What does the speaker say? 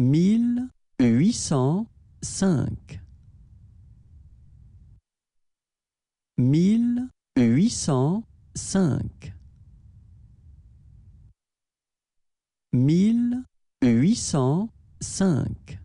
mille huit cent cinq mille huit cent cinq mille huit cent cinq